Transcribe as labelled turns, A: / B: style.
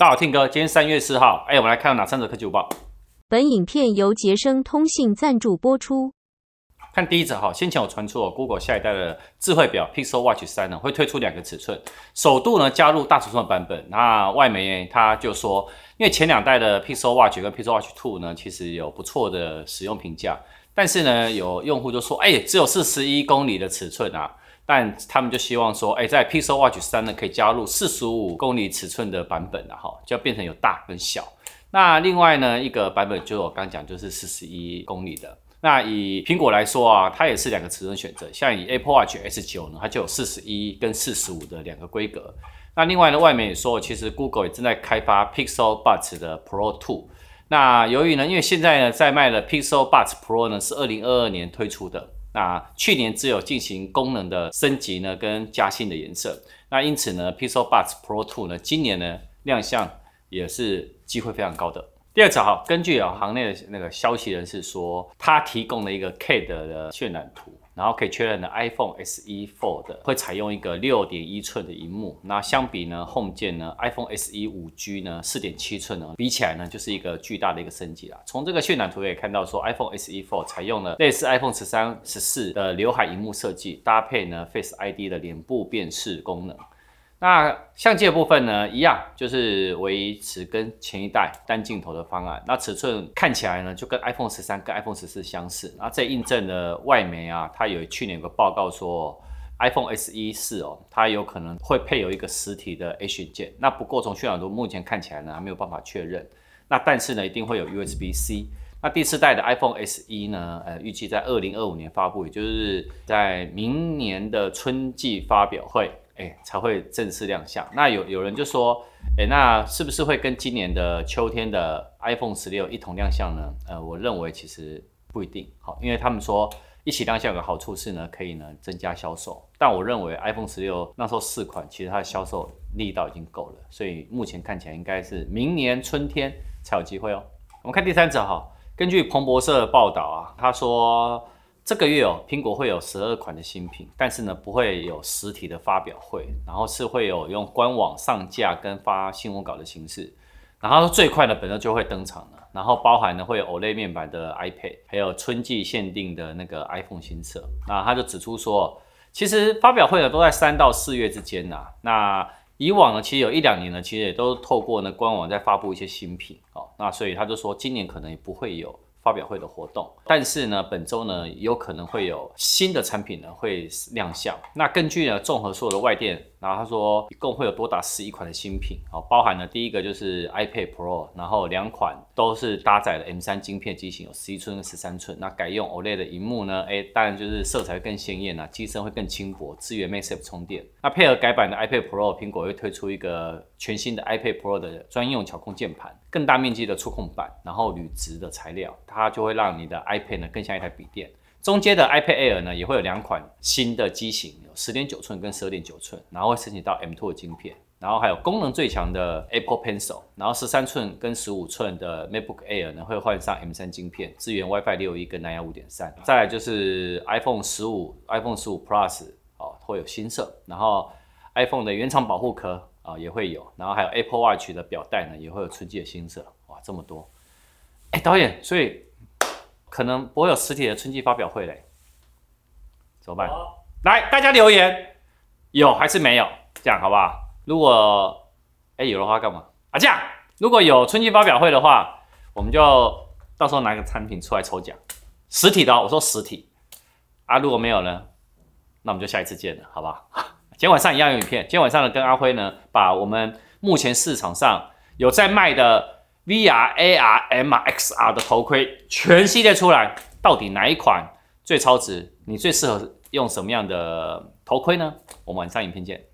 A: 大家好，听哥，今天三月四号，哎，我们来看哪三则科技舞报。本影片由杰生通信赞助播出。看第一则哈，先前我传出 Google 下一代的智慧表 Pixel Watch 三呢，会推出两个尺寸，首度呢加入大尺寸的版本。那外媒他就说，因为前两代的 Pixel Watch 跟 Pixel Watch Two 呢，其实有不错的使用评价，但是呢，有用户就说，哎，只有四十一公里的尺寸啊。但他们就希望说，哎，在 Pixel Watch 三呢，可以加入四十五公里尺寸的版本了哈，就要变成有大跟小。那另外呢，一个版本就我刚讲就是四十一公里的。那以苹果来说啊，它也是两个尺寸选择，像以 Apple Watch S 九呢，它就有四十一跟四十五的两个规格。那另外呢，外面也说，其实 Google 也正在开发 Pixel b u t c 的 Pro 2。那由于呢，因为现在呢，在卖的 Pixel b u t c Pro 呢，是二零二二年推出的。那去年只有进行功能的升级呢，跟加新的颜色。那因此呢，Pixel Buds Pro 2呢，今年呢亮相也是机会非常高的。第二条哈，根据啊行内的那个消息人士说，他提供了一个 CAD 的渲染图。然后可以确认的，iPhone SE Four 的会采用一个六点一寸的荧幕。那相比呢，Home 键呢，iPhone SE 5G 呢，四点七寸呢，比起来呢，就是一个巨大的一个升级啦。从这个渲染图也看到，说 iPhone SE Four 采用了类似 iPhone 十三、十四的刘海荧幕设计，搭配呢 Face ID 的脸部辨识功能。那相机的部分呢，一样就是维持跟前一代单镜头的方案。那尺寸看起来呢，就跟 iPhone 十三、跟 iPhone 十四相似。那在印证的外媒啊，它有去年有个报告说，iPhone SE 四哦，它有可能会配有一个实体的 H 键。那不过从渲染图目前看起来呢，还没有办法确认。那但是呢，一定会有 USB-C。那第四代的 iPhone SE 呢，呃，预计在二零二五年发布，也就是在明年的春季发表会。哎，才会正式亮相。那有有人就说，哎，那是不是会跟今年的秋天的 iPhone 十六一同亮相呢？呃，我认为其实不一定好，因为他们说一起亮相有个好处是呢，可以呢增加销售。但我认为 iPhone 十六那时候四款，其实它的销售力道已经够了，所以目前看起来应该是明年春天才有机会哦。我们看第三则哈，根据彭博社的报道啊，他说。这个月哦，苹果会有十二款的新品，但是呢，不会有实体的发表会，然后是会有用官网上架跟发新闻稿的形式，然后最快的本周就会登场了，然后包含呢会有 OLED 面板的 iPad，还有春季限定的那个 iPhone 新色。那他就指出说，其实发表会呢都在三到四月之间呐，那以往呢其实有一两年呢其实也都透过呢官网在发布一些新品哦，那所以他就说今年可能也不会有发表会的活动。但是呢，本周呢有可能会有新的产品呢会亮相。那根据呢综合所有的外电，然后他说一共会有多达十一款的新品哦，包含了第一个就是 iPad Pro，然后两款都是搭载了 M 三芯片机型，有一寸跟十三寸。那改用 OLED 的荧幕呢，哎，当然就是色彩更鲜艳啦，机身会更轻薄，支援 MagSafe 充电。那配合改版的 iPad Pro，苹果会推出一个全新的 iPad Pro 的专用调控键盘，更大面积的触控板，然后铝质的材料，它就会让你的 i iPad 呢更像一台笔电，中间的 iPad Air 呢也会有两款新的机型，有十点九寸跟十点九寸，然后会升级到 M2 的芯片，然后还有功能最强的 Apple Pencil，然后十三寸跟十五寸的 MacBook Air 呢会换上 M3 芯片，支援 WiFi 六一跟蓝牙五点三。再就是 iPhone 十五、iPhone 十五 Plus 哦会有新色，然后 iPhone 的原厂保护壳啊也会有，然后还有 Apple Watch 的表带呢也会有春季的新色，哇这么多！哎导演，所以。可能不会有实体的春季发表会嘞，怎么办？来，大家留言，有还是没有？这样好不好？如果哎有的话，干嘛？啊，这样，如果有春季发表会的话，我们就到时候拿个产品出来抽奖，实体的，我说实体。啊，如果没有呢，那我们就下一次见了，好不好？今天晚上一样有影片，今天晚上呢，跟阿辉呢，把我们目前市场上有在卖的。V R A R M X R 的头盔全系列出来，到底哪一款最超值？你最适合用什么样的头盔呢？我们晚上影片见。